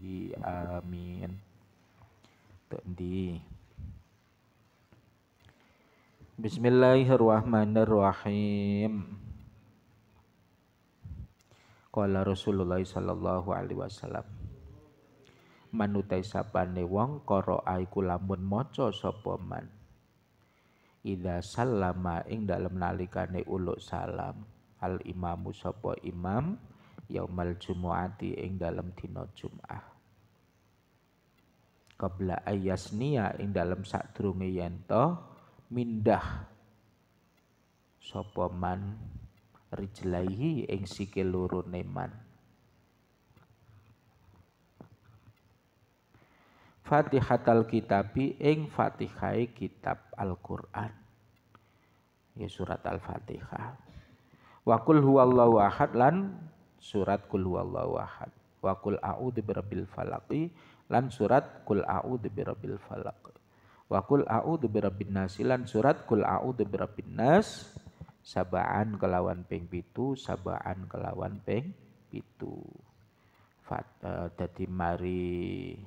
Amin. Amin. di. Bismillahirrahmanirrahim. Kala Rasulullah sallallahu alaihi wasallam. Manutai sabane wong koro aiku lamun moco sopoman man. salama ing dalam nalikane uluk salam. Al imamu sopo imam yaumal jumu'ati ing dalam dino Jum'ah kebla ayasnia ing dalam sadurunge yento mindah sopoman man rijlaihi ing sikil neman fatihat Fatihatal kitabi ing Fatihai kitab alquran ya surat Al-Fatihah Wakul huwallahu ahad lan surat kul huwallahu ahad wa kul a'udzu birabbil falaqi lan surat kul a'udzu birabbil falaq wa kul a'udzu birabbin nas surat kul a'udzu birabbin nas sabaan kelawan ping pitu sabaan kelawan ping pitu Fat, uh, mari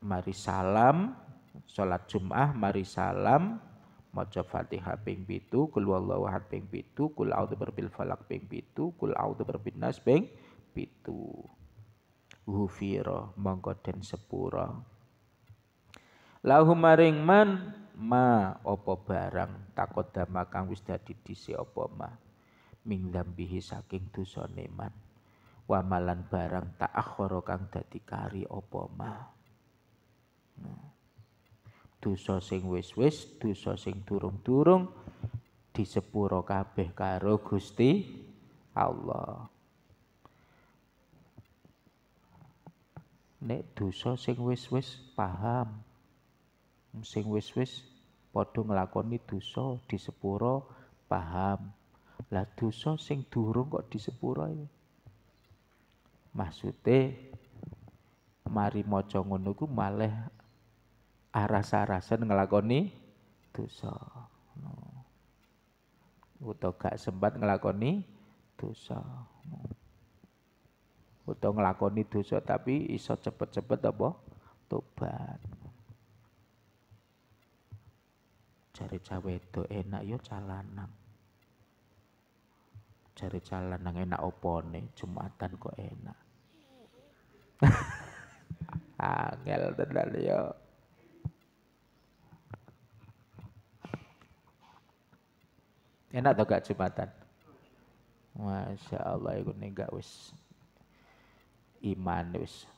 mari salam sholat jum'ah mari salam maca Fatihah ping 7, kul wallahu ahad ping 7, kul a'udzu birbil falak ping 7, kul a'udzu birabbin nas ping 7. Ghufira mongko den sepura. Lahu maring man ma apa barang takut dama kang wis dadi dise apa ma ming dambihi saking dosane man. Wamalan barang tak korokang kang dadi kari apa ma. Nah dosa sing wis-wis, dosa sing durung-durung disepuro kabeh karo Gusti Allah. Nek dosa sing wis-wis paham. Sing wis-wis padha nglakoni dosa disepuro paham. Lah dosa sing durung kok disepuro ini? Maksudnya, mari maca ngono ku malah arasa-arasan ngelakoni dosa. No. gak sempat ngelakoni dosa. No. ngelakoni dosa tapi iso cepet-cepet apa? Tobat. cari cawe itu enak yo ya calanang. cari calanang enak opone, Jumatan kok enak. Angel tenan yo. Ya. Enak atau gak Jumatan? Masya Allah, ikut nih gak wis iman wis.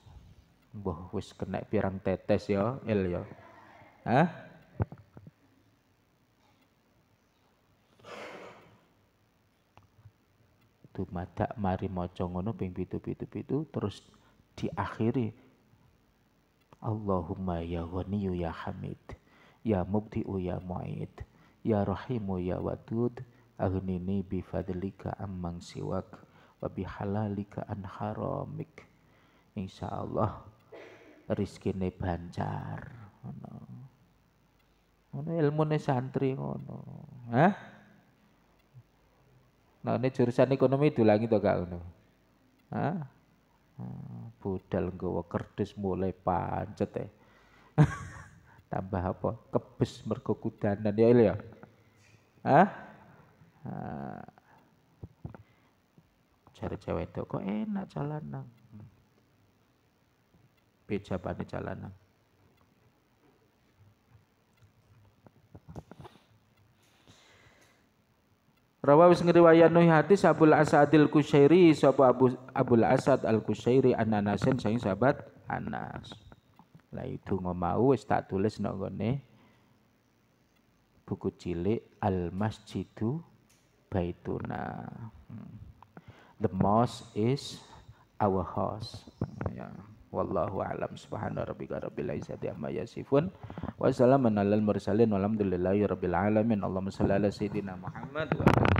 Mbah wis kena pirang tetes ya, yo, ah? Hah? Dumadak mari maca ngono ping pitu-pitu-pitu terus diakhiri Allahumma ya ghaniyu ya Hamid ya Mubdi'u ya Mu'id Ya Rahimu Ya Wadud Aghnini bifadlika ammang siwak Wabihalalika bihalalika an haramik insyaallah rezekine bancar ngono ilmu ilmune santri ngono hah nah ini jurusan ekonomi lagi tuh kak ngono hah hmm, budal gue kerdus mulai pancet eh tambah apa kebes merkukudan dan ya ya Hah? Ah. Cari cewek itu kok enak jalanan. Beja pada jalanan. Rawawi sing riwayat nuhi hadis Abul Asadil Kusyairi sapa Abu Abul Asad Al kushairi an sayang sahabat Anas. Lah itu mau wis tak tulis nang buku cilik Al Masjidu Baituna. Hmm. The mosque is our house. Ya. Wallahu alam subhanahu rabbika rabbil izzati amma yasifun wa salamun alal mursalin walhamdulillahi rabbil alamin. Allahumma shalli ala sayidina Muhammad wa ala